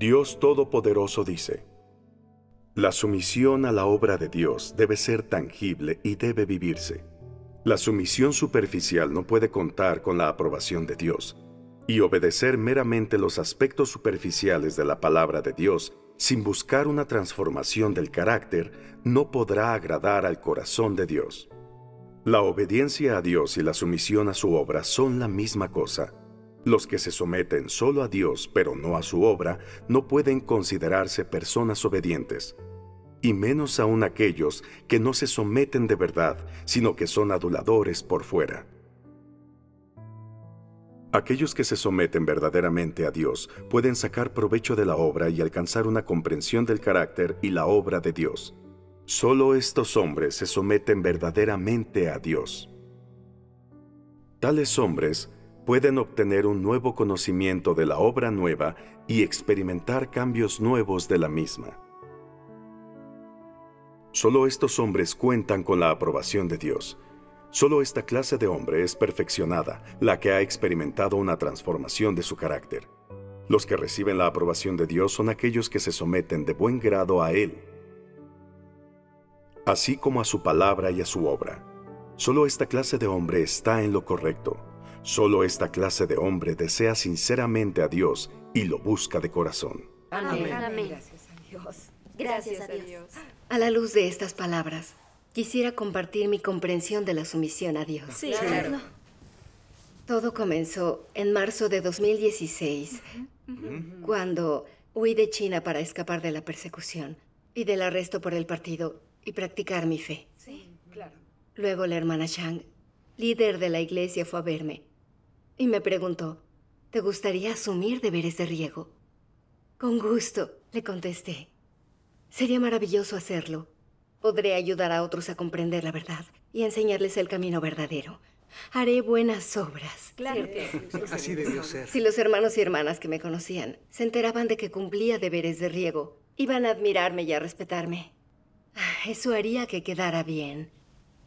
Dios Todopoderoso dice, La sumisión a la obra de Dios debe ser tangible y debe vivirse. La sumisión superficial no puede contar con la aprobación de Dios, y obedecer meramente los aspectos superficiales de la palabra de Dios sin buscar una transformación del carácter no podrá agradar al corazón de Dios. La obediencia a Dios y la sumisión a su obra son la misma cosa. Los que se someten solo a Dios pero no a su obra no pueden considerarse personas obedientes, y menos aún aquellos que no se someten de verdad, sino que son aduladores por fuera. Aquellos que se someten verdaderamente a Dios pueden sacar provecho de la obra y alcanzar una comprensión del carácter y la obra de Dios. Solo estos hombres se someten verdaderamente a Dios. Tales hombres pueden obtener un nuevo conocimiento de la obra nueva y experimentar cambios nuevos de la misma. Solo estos hombres cuentan con la aprobación de Dios. Solo esta clase de hombre es perfeccionada, la que ha experimentado una transformación de su carácter. Los que reciben la aprobación de Dios son aquellos que se someten de buen grado a Él, así como a su palabra y a su obra. Solo esta clase de hombre está en lo correcto. Solo esta clase de hombre desea sinceramente a Dios y lo busca de corazón. Amén. Gracias a Dios. Gracias a Dios. A la luz de estas palabras, quisiera compartir mi comprensión de la sumisión a Dios. Sí, claro. Todo comenzó en marzo de 2016, cuando huí de China para escapar de la persecución y del arresto por el partido y practicar mi fe. Sí, claro. Luego la hermana Shang, líder de la iglesia, fue a verme y me preguntó, ¿te gustaría asumir deberes de riego? Con gusto, le contesté. Sería maravilloso hacerlo. Podré ayudar a otros a comprender la verdad y enseñarles el camino verdadero. Haré buenas obras. Claro que sí, Así debió ser. Si los hermanos y hermanas que me conocían se enteraban de que cumplía deberes de riego, iban a admirarme y a respetarme. Ah, eso haría que quedara bien.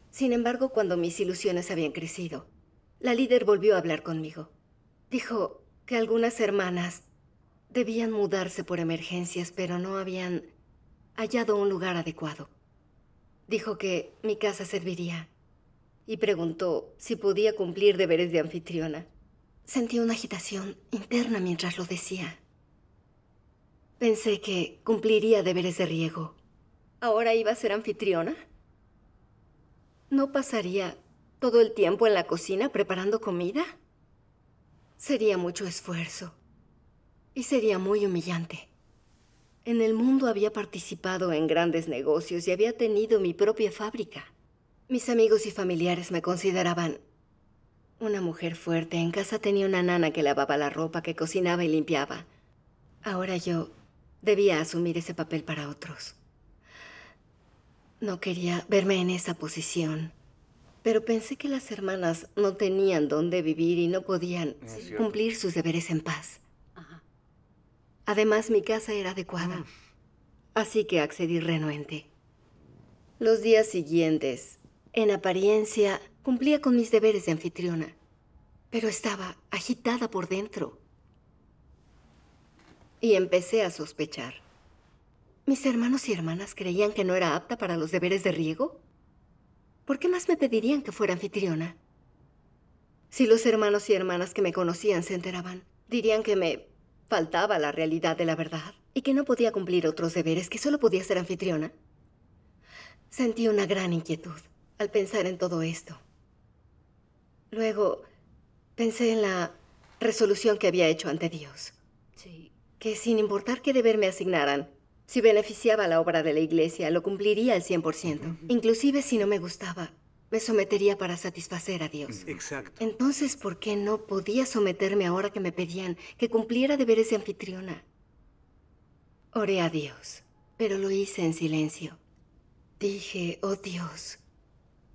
Sin embargo, cuando mis ilusiones habían crecido, la líder volvió a hablar conmigo. Dijo que algunas hermanas debían mudarse por emergencias, pero no habían hallado un lugar adecuado. Dijo que mi casa serviría y preguntó si podía cumplir deberes de anfitriona. Sentí una agitación interna mientras lo decía. Pensé que cumpliría deberes de riego. ¿Ahora iba a ser anfitriona? No pasaría ¿Todo el tiempo en la cocina preparando comida? Sería mucho esfuerzo. Y sería muy humillante. En el mundo había participado en grandes negocios y había tenido mi propia fábrica. Mis amigos y familiares me consideraban una mujer fuerte. En casa tenía una nana que lavaba la ropa, que cocinaba y limpiaba. Ahora yo debía asumir ese papel para otros. No quería verme en esa posición pero pensé que las hermanas no tenían dónde vivir y no podían cumplir sus deberes en paz. Además, mi casa era adecuada, ah. así que accedí renuente. Los días siguientes, en apariencia, cumplía con mis deberes de anfitriona, pero estaba agitada por dentro. Y empecé a sospechar. ¿Mis hermanos y hermanas creían que no era apta para los deberes de riego? ¿Por qué más me pedirían que fuera anfitriona? Si los hermanos y hermanas que me conocían se enteraban, dirían que me faltaba la realidad de la verdad y que no podía cumplir otros deberes, que solo podía ser anfitriona. Sentí una gran inquietud al pensar en todo esto. Luego pensé en la resolución que había hecho ante Dios. Sí. Que sin importar qué deber me asignaran, si beneficiaba la obra de la iglesia, lo cumpliría al 100%. Inclusive si no me gustaba, me sometería para satisfacer a Dios. Exacto. Entonces, ¿por qué no podía someterme ahora que me pedían que cumpliera deberes de anfitriona? Oré a Dios, pero lo hice en silencio. Dije, oh Dios,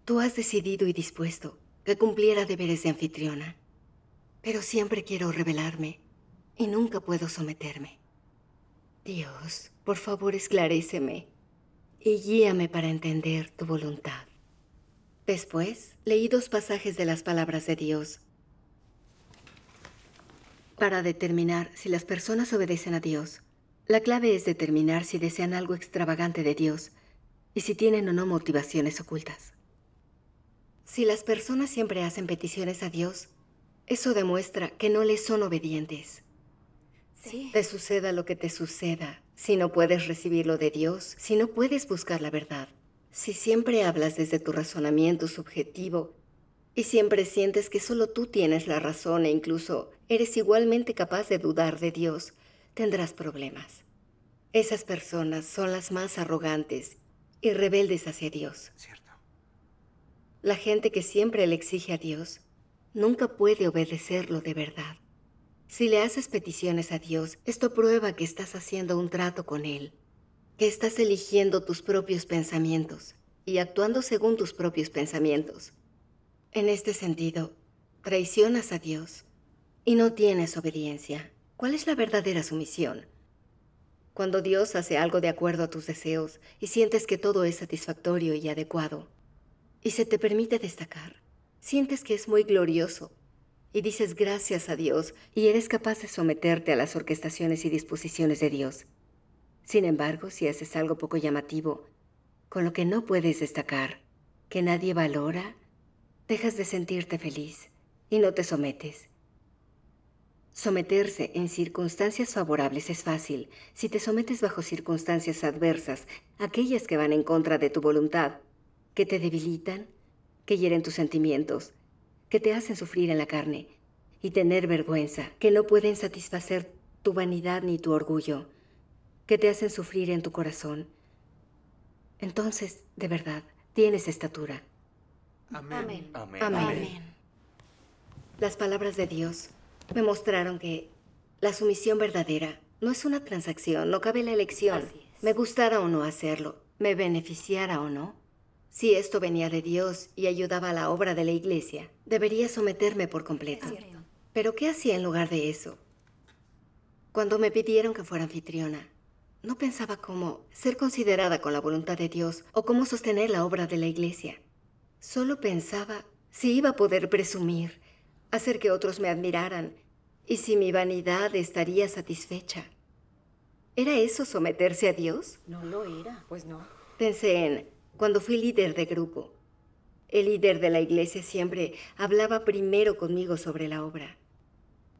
tú has decidido y dispuesto que cumpliera deberes de anfitriona, pero siempre quiero rebelarme y nunca puedo someterme. Dios, por favor, esclareceme y guíame para entender tu voluntad. Después, leí dos pasajes de las palabras de Dios para determinar si las personas obedecen a Dios. La clave es determinar si desean algo extravagante de Dios y si tienen o no motivaciones ocultas. Si las personas siempre hacen peticiones a Dios, eso demuestra que no les son obedientes. Sí. Te suceda lo que te suceda, si no puedes recibirlo de Dios, si no puedes buscar la verdad, si siempre hablas desde tu razonamiento subjetivo y siempre sientes que solo tú tienes la razón e incluso eres igualmente capaz de dudar de Dios, tendrás problemas. Esas personas son las más arrogantes y rebeldes hacia Dios. Cierto. La gente que siempre le exige a Dios nunca puede obedecerlo de verdad. Si le haces peticiones a Dios, esto prueba que estás haciendo un trato con Él, que estás eligiendo tus propios pensamientos y actuando según tus propios pensamientos. En este sentido, traicionas a Dios y no tienes obediencia. ¿Cuál es la verdadera sumisión? Cuando Dios hace algo de acuerdo a tus deseos y sientes que todo es satisfactorio y adecuado, y se te permite destacar, sientes que es muy glorioso y dices gracias a Dios y eres capaz de someterte a las orquestaciones y disposiciones de Dios. Sin embargo, si haces algo poco llamativo, con lo que no puedes destacar, que nadie valora, dejas de sentirte feliz y no te sometes. Someterse en circunstancias favorables es fácil si te sometes bajo circunstancias adversas, aquellas que van en contra de tu voluntad, que te debilitan, que hieren tus sentimientos, que te hacen sufrir en la carne, y tener vergüenza, que no pueden satisfacer tu vanidad ni tu orgullo, que te hacen sufrir en tu corazón, entonces, de verdad, tienes estatura. Amén. Amén. Las palabras de Dios me mostraron que la sumisión verdadera no es una transacción, no cabe la elección. Me gustara o no hacerlo, me beneficiara o no, si esto venía de Dios y ayudaba a la obra de la iglesia, debería someterme por completo. Pero ¿qué hacía en lugar de eso? Cuando me pidieron que fuera anfitriona, no pensaba cómo ser considerada con la voluntad de Dios o cómo sostener la obra de la iglesia. Solo pensaba si iba a poder presumir, hacer que otros me admiraran y si mi vanidad estaría satisfecha. ¿Era eso someterse a Dios? No lo era, pues no. Pensé en cuando fui líder de grupo. El líder de la iglesia siempre hablaba primero conmigo sobre la obra.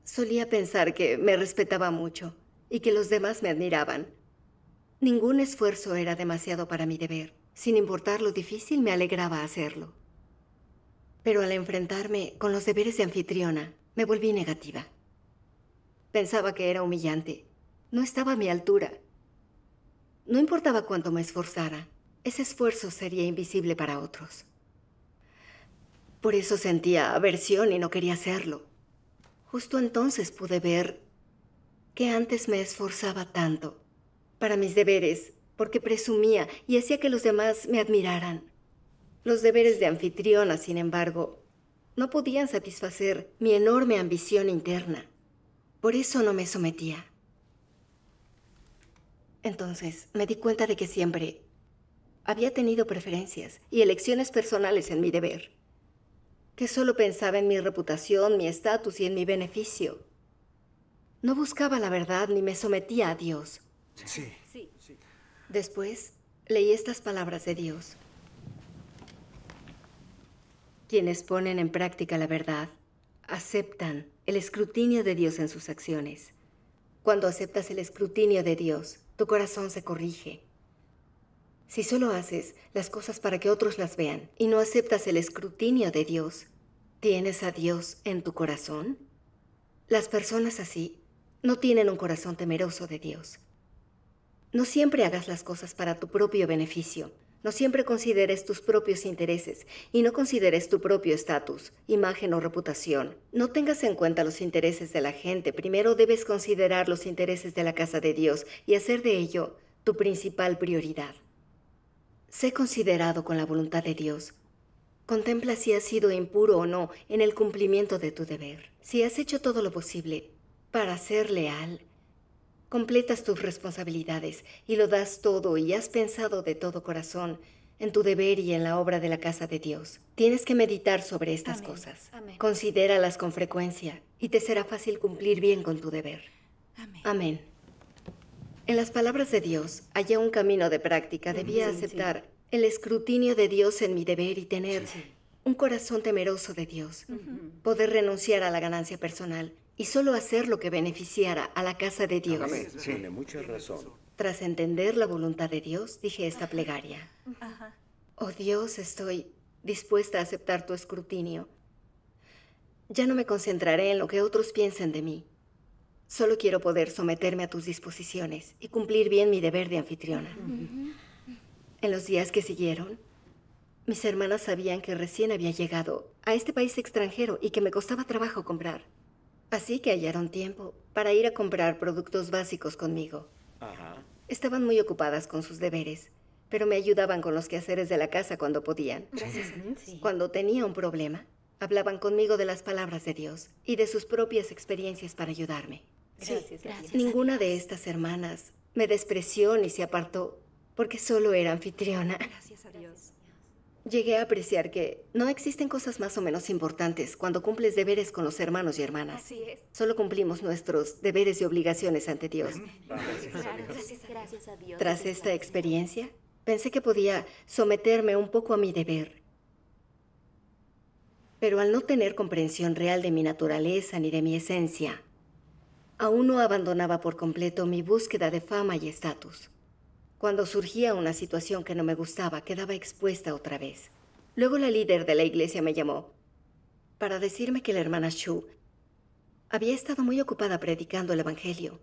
Solía pensar que me respetaba mucho y que los demás me admiraban. Ningún esfuerzo era demasiado para mi deber. Sin importar lo difícil, me alegraba hacerlo. Pero al enfrentarme con los deberes de anfitriona, me volví negativa. Pensaba que era humillante. No estaba a mi altura. No importaba cuánto me esforzara, ese esfuerzo sería invisible para otros. Por eso sentía aversión y no quería hacerlo. Justo entonces pude ver que antes me esforzaba tanto para mis deberes, porque presumía y hacía que los demás me admiraran. Los deberes de anfitriona, sin embargo, no podían satisfacer mi enorme ambición interna. Por eso no me sometía. Entonces me di cuenta de que siempre había tenido preferencias y elecciones personales en mi deber, que solo pensaba en mi reputación, mi estatus y en mi beneficio. No buscaba la verdad ni me sometía a Dios. Sí. sí. Después leí estas palabras de Dios. Quienes ponen en práctica la verdad aceptan el escrutinio de Dios en sus acciones. Cuando aceptas el escrutinio de Dios, tu corazón se corrige si solo haces las cosas para que otros las vean y no aceptas el escrutinio de Dios, ¿tienes a Dios en tu corazón? Las personas así no tienen un corazón temeroso de Dios. No siempre hagas las cosas para tu propio beneficio. No siempre consideres tus propios intereses y no consideres tu propio estatus, imagen o reputación. No tengas en cuenta los intereses de la gente. Primero debes considerar los intereses de la casa de Dios y hacer de ello tu principal prioridad. Sé considerado con la voluntad de Dios. Contempla si has sido impuro o no en el cumplimiento de tu deber. Si has hecho todo lo posible para ser leal, completas tus responsabilidades y lo das todo y has pensado de todo corazón en tu deber y en la obra de la casa de Dios. Tienes que meditar sobre estas cosas. Considéralas con frecuencia y te será fácil cumplir bien con tu deber. Amén. En las palabras de Dios, allá un camino de práctica. Mm, Debía aceptar el escrutinio de Dios en mi deber y tener un corazón temeroso de Dios. Poder renunciar a la ganancia personal y solo hacer lo que beneficiara a la casa de Dios. Tiene mucha razón. Tras entender la voluntad de Dios, dije esta plegaria. Oh Dios, estoy dispuesta a aceptar tu escrutinio. Ya no me concentraré en lo que otros piensen de mí Solo quiero poder someterme a tus disposiciones y cumplir bien mi deber de anfitriona. En los días que siguieron, mis hermanas sabían que recién había llegado a este país extranjero y que me costaba trabajo comprar. Así que hallaron tiempo para ir a comprar productos básicos conmigo. Estaban muy ocupadas con sus deberes, pero me ayudaban con los quehaceres de la casa cuando podían. Cuando tenía un problema, hablaban conmigo de las palabras de Dios y de sus propias experiencias para ayudarme. Ninguna de estas hermanas me despreció ni se apartó porque solo era anfitriona. Gracias a Dios. Llegué a apreciar que no existen cosas más o menos importantes cuando cumples deberes con los hermanos y hermanas. Solo cumplimos nuestros deberes y obligaciones ante Dios. Gracias a Dios. Tras esta experiencia, pensé que podía someterme un poco a mi deber. Pero al no tener comprensión real de mi naturaleza ni de mi esencia, Aún no abandonaba por completo mi búsqueda de fama y estatus. Cuando surgía una situación que no me gustaba, quedaba expuesta otra vez. Luego la líder de la iglesia me llamó para decirme que la hermana Shu había estado muy ocupada predicando el Evangelio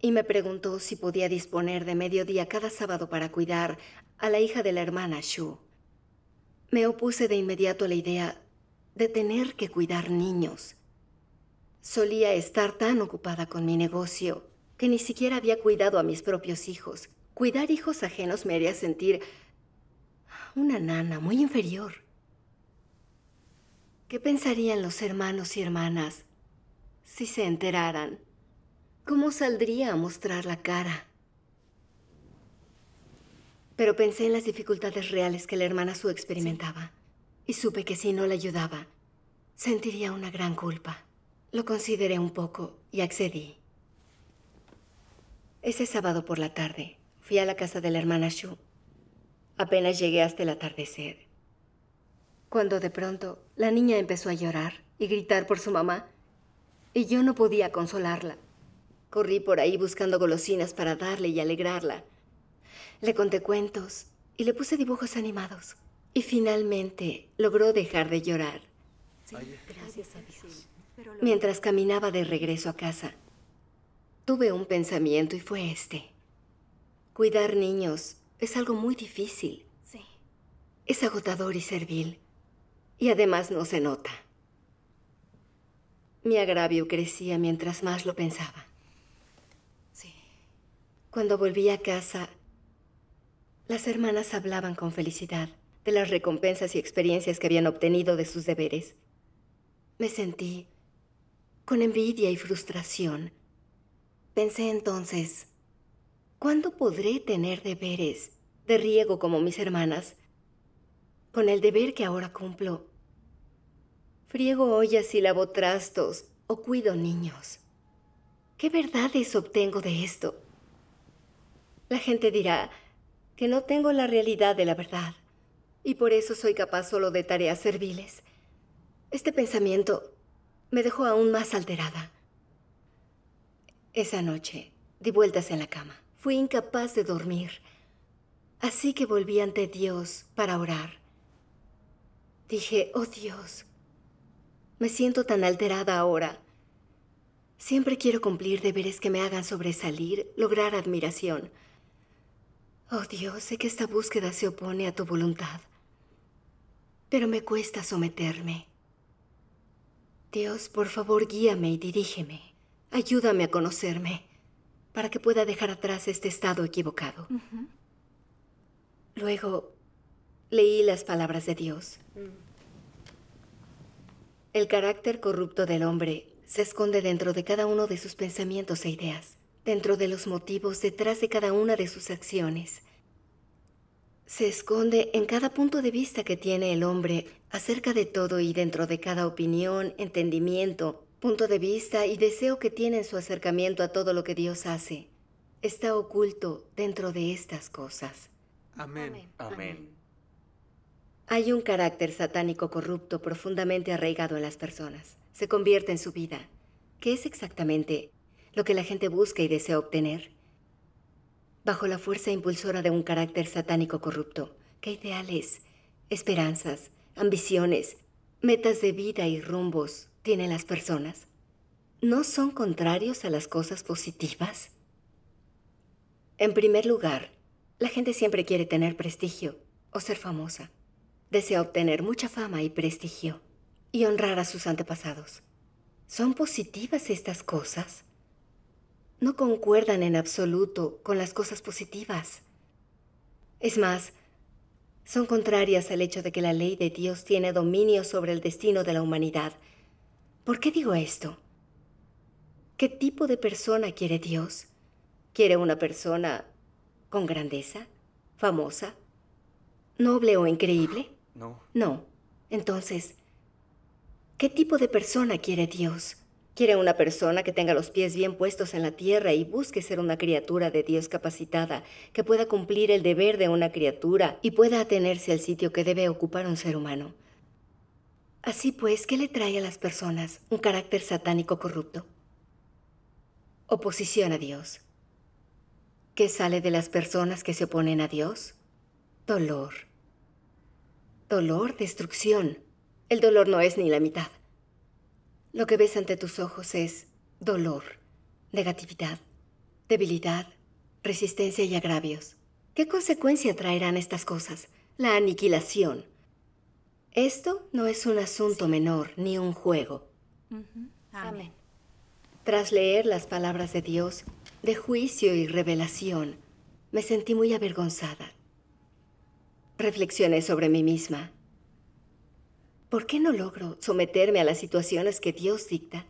y me preguntó si podía disponer de mediodía cada sábado para cuidar a la hija de la hermana Shu. Me opuse de inmediato a la idea de tener que cuidar niños. Solía estar tan ocupada con mi negocio que ni siquiera había cuidado a mis propios hijos. Cuidar hijos ajenos me haría sentir una nana muy inferior. ¿Qué pensarían los hermanos y hermanas si se enteraran? ¿Cómo saldría a mostrar la cara? Pero pensé en las dificultades reales que la hermana Su experimentaba y supe que si no la ayudaba, sentiría una gran culpa. Lo consideré un poco y accedí. Ese sábado por la tarde fui a la casa de la hermana Shu. Apenas llegué hasta el atardecer. Cuando de pronto la niña empezó a llorar y gritar por su mamá, y yo no podía consolarla. Corrí por ahí buscando golosinas para darle y alegrarla. Le conté cuentos y le puse dibujos animados. Y finalmente logró dejar de llorar. gracias a Dios. Mientras caminaba de regreso a casa, tuve un pensamiento y fue este. Cuidar niños es algo muy difícil. Sí. Es agotador y servil. Y además no se nota. Mi agravio crecía mientras más lo pensaba. Sí. Cuando volví a casa, las hermanas hablaban con felicidad de las recompensas y experiencias que habían obtenido de sus deberes. Me sentí con envidia y frustración. Pensé entonces, ¿cuándo podré tener deberes de riego como mis hermanas? Con el deber que ahora cumplo. Friego ollas y lavo trastos o cuido niños. ¿Qué verdades obtengo de esto? La gente dirá que no tengo la realidad de la verdad y por eso soy capaz solo de tareas serviles. Este pensamiento me dejó aún más alterada. Esa noche, di vueltas en la cama. Fui incapaz de dormir. Así que volví ante Dios para orar. Dije, oh Dios, me siento tan alterada ahora. Siempre quiero cumplir deberes que me hagan sobresalir, lograr admiración. Oh Dios, sé que esta búsqueda se opone a tu voluntad, pero me cuesta someterme. Dios, por favor, guíame y dirígeme. Ayúdame a conocerme para que pueda dejar atrás este estado equivocado. Luego leí las palabras de Dios. Mm. El carácter corrupto del hombre se esconde dentro de cada uno de sus pensamientos e ideas, dentro de los motivos detrás de cada una de sus acciones se esconde en cada punto de vista que tiene el hombre acerca de todo y dentro de cada opinión, entendimiento, punto de vista y deseo que tiene en su acercamiento a todo lo que Dios hace. Está oculto dentro de estas cosas. Amén. Amén. Hay un carácter satánico corrupto profundamente arraigado en las personas. Se convierte en su vida. ¿Qué es exactamente lo que la gente busca y desea obtener? bajo la fuerza impulsora de un carácter satánico corrupto. ¿Qué ideales, esperanzas, ambiciones, metas de vida y rumbos tienen las personas? ¿No son contrarios a las cosas positivas? En primer lugar, la gente siempre quiere tener prestigio o ser famosa. Desea obtener mucha fama y prestigio y honrar a sus antepasados. ¿Son positivas estas cosas? no concuerdan en absoluto con las cosas positivas. Es más, son contrarias al hecho de que la ley de Dios tiene dominio sobre el destino de la humanidad. ¿Por qué digo esto? ¿Qué tipo de persona quiere Dios? ¿Quiere una persona con grandeza, famosa, noble o increíble? No. No. Entonces, ¿qué tipo de persona quiere Dios? Quiere una persona que tenga los pies bien puestos en la tierra y busque ser una criatura de Dios capacitada, que pueda cumplir el deber de una criatura y pueda atenerse al sitio que debe ocupar un ser humano. Así pues, ¿qué le trae a las personas un carácter satánico corrupto? Oposición a Dios. ¿Qué sale de las personas que se oponen a Dios? Dolor. Dolor, destrucción. El dolor no es ni la mitad. Lo que ves ante tus ojos es dolor, negatividad, debilidad, resistencia y agravios. ¿Qué consecuencia traerán estas cosas? La aniquilación. Esto no es un asunto menor ni un juego. Amén. Tras leer las palabras de Dios, de juicio y revelación, me sentí muy avergonzada. Reflexioné sobre mí misma ¿Por qué no logro someterme a las situaciones que Dios dicta?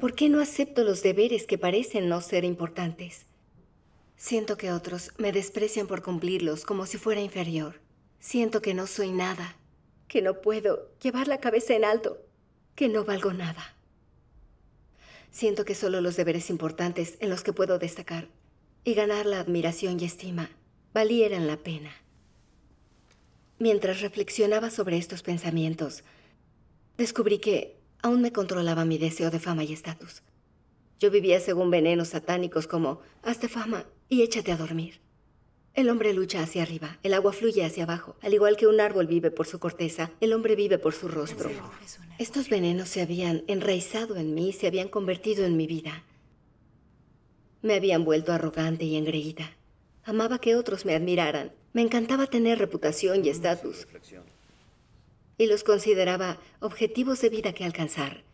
¿Por qué no acepto los deberes que parecen no ser importantes? Siento que otros me desprecian por cumplirlos como si fuera inferior. Siento que no soy nada, que no puedo llevar la cabeza en alto, que no valgo nada. Siento que solo los deberes importantes en los que puedo destacar y ganar la admiración y estima valieran la pena. Mientras reflexionaba sobre estos pensamientos, descubrí que aún me controlaba mi deseo de fama y estatus. Yo vivía según venenos satánicos como hazte fama y échate a dormir. El hombre lucha hacia arriba, el agua fluye hacia abajo. Al igual que un árbol vive por su corteza, el hombre vive por su rostro. Estos venenos se habían enraizado en mí, se habían convertido en mi vida. Me habían vuelto arrogante y engreída. Amaba que otros me admiraran me encantaba tener reputación y estatus. Y los consideraba objetivos de vida que alcanzar.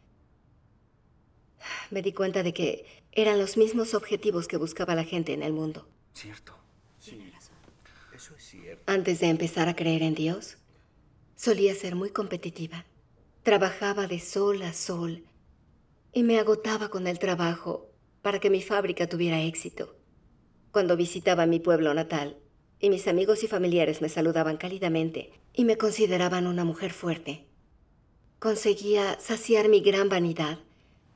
Me di cuenta de que eran los mismos objetivos que buscaba la gente en el mundo. Cierto. Sí. Eso es cierto. Antes de empezar a creer en Dios, solía ser muy competitiva. Trabajaba de sol a sol y me agotaba con el trabajo para que mi fábrica tuviera éxito. Cuando visitaba mi pueblo natal, y mis amigos y familiares me saludaban cálidamente y me consideraban una mujer fuerte. Conseguía saciar mi gran vanidad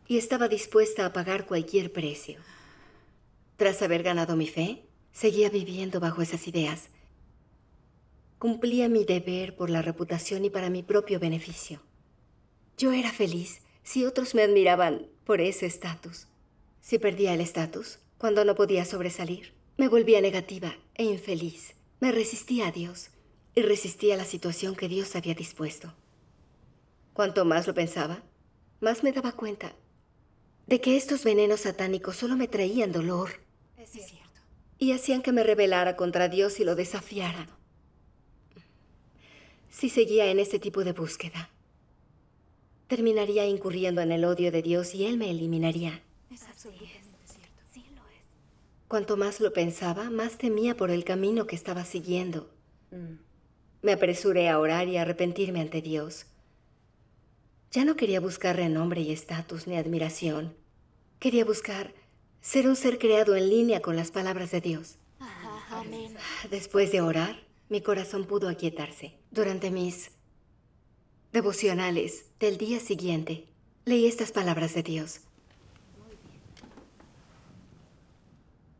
y estaba dispuesta a pagar cualquier precio. Tras haber ganado mi fe, seguía viviendo bajo esas ideas. Cumplía mi deber por la reputación y para mi propio beneficio. Yo era feliz si otros me admiraban por ese estatus. Si perdía el estatus, cuando no podía sobresalir, me volvía negativa e infeliz. Me resistía a Dios y resistía la situación que Dios había dispuesto. Cuanto más lo pensaba, más me daba cuenta de que estos venenos satánicos solo me traían dolor. Es cierto. Y hacían que me rebelara contra Dios y lo desafiara. Si seguía en ese tipo de búsqueda, terminaría incurriendo en el odio de Dios y Él me eliminaría. Es Cuanto más lo pensaba, más temía por el camino que estaba siguiendo. Mm. Me apresuré a orar y a arrepentirme ante Dios. Ya no quería buscar renombre y estatus ni admiración. Quería buscar ser un ser creado en línea con las palabras de Dios. Después de orar, mi corazón pudo aquietarse. Durante mis devocionales del día siguiente, leí estas palabras de Dios.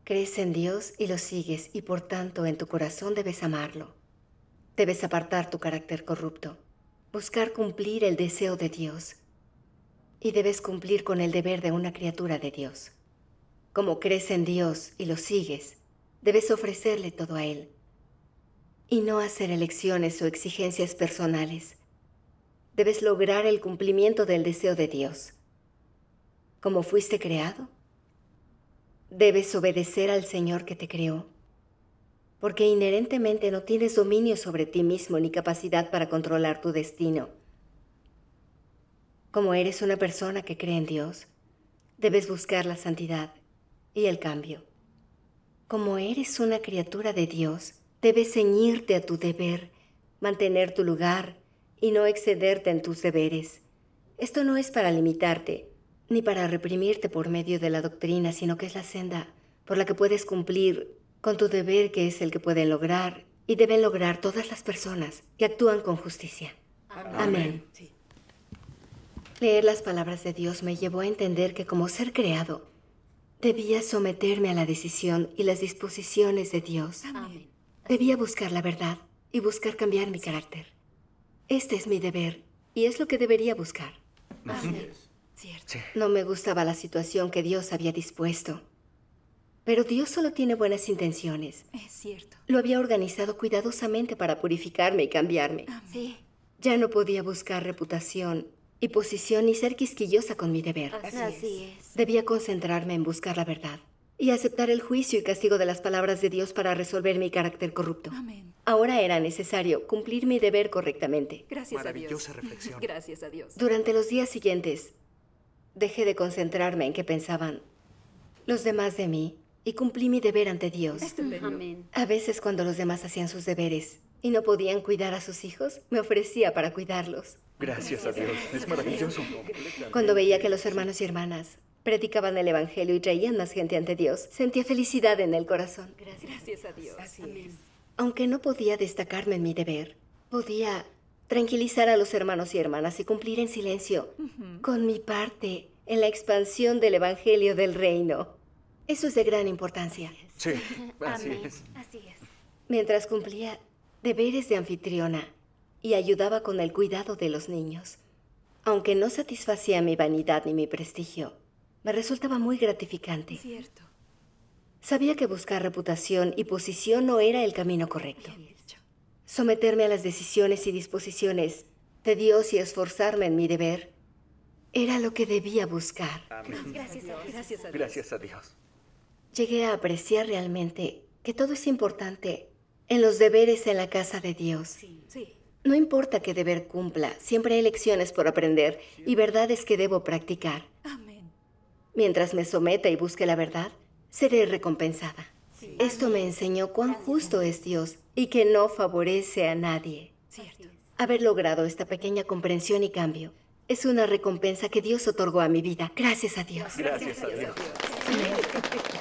Crees en Dios y lo sigues y por tanto en tu corazón debes amarlo. Debes apartar tu carácter corrupto, buscar cumplir el deseo de Dios y debes cumplir con el deber de una criatura de Dios. Como crees en Dios y lo sigues, debes ofrecerle todo a Él y no hacer elecciones o exigencias personales. Debes lograr el cumplimiento del deseo de Dios. Como fuiste creado, debes obedecer al Señor que te creó, porque inherentemente no tienes dominio sobre ti mismo ni capacidad para controlar tu destino. Como eres una persona que cree en Dios, debes buscar la santidad y el cambio. Como eres una criatura de Dios, debes ceñirte a tu deber, mantener tu lugar y no excederte en tus deberes. Esto no es para limitarte, ni para reprimirte por medio de la doctrina, sino que es la senda por la que puedes cumplir con tu deber que es el que pueden lograr y deben lograr todas las personas que actúan con justicia. Amén. Leer las palabras de Dios me llevó a entender que como ser creado, debía someterme a la decisión y las disposiciones de Dios. Amén. Debía buscar la verdad y buscar cambiar mi carácter. Este es mi deber y es lo que debería buscar. Amén. No me gustaba la situación que Dios había dispuesto. Pero Dios solo tiene buenas intenciones. Es cierto. Lo había organizado cuidadosamente para purificarme y cambiarme. Ah, ya no podía buscar reputación y posición ni ser quisquillosa con mi deber. Así, es. Debía concentrarme en buscar la verdad y aceptar el juicio y castigo de las palabras de Dios para resolver mi carácter corrupto. Ahora era necesario cumplir mi deber correctamente. Gracias a Dios. Maravillosa reflexión. Gracias a Dios. Durante los días siguientes, dejé de concentrarme en qué pensaban los demás de mí y cumplí mi deber ante Dios. A veces cuando los demás hacían sus deberes y no podían cuidar a sus hijos, me ofrecía para cuidarlos. Gracias, a Dios, es maravilloso. Cuando veía que los hermanos y hermanas predicaban el Evangelio y traían más gente ante Dios, sentía felicidad en el corazón. Gracias, a Dios. Aunque no podía destacarme en mi deber, podía tranquilizar a los hermanos y hermanas y cumplir en silencio, con mi parte, en la expansión del Evangelio del Reino. Eso es de gran importancia. Sí, así es. Así es. Mientras cumplía deberes de anfitriona y ayudaba con el cuidado de los niños, aunque no satisfacía mi vanidad ni mi prestigio, me resultaba muy gratificante. Cierto. Sabía que buscar reputación y posición no era el camino correcto someterme a las decisiones y disposiciones de Dios y esforzarme en mi deber, era lo que debía buscar. Gracias a Dios. Gracias Llegué a apreciar realmente que todo es importante en los deberes en la casa de Dios. No importa qué deber cumpla, siempre hay lecciones por aprender y verdades que debo practicar. Mientras me someta y busque la verdad, seré recompensada. Esto me enseñó cuán justo es Dios y que no favorece a nadie. Haber logrado esta pequeña comprensión y cambio es una recompensa que Dios otorgó a mi vida. Gracias a Dios. Gracias a Dios. Gracias a Dios.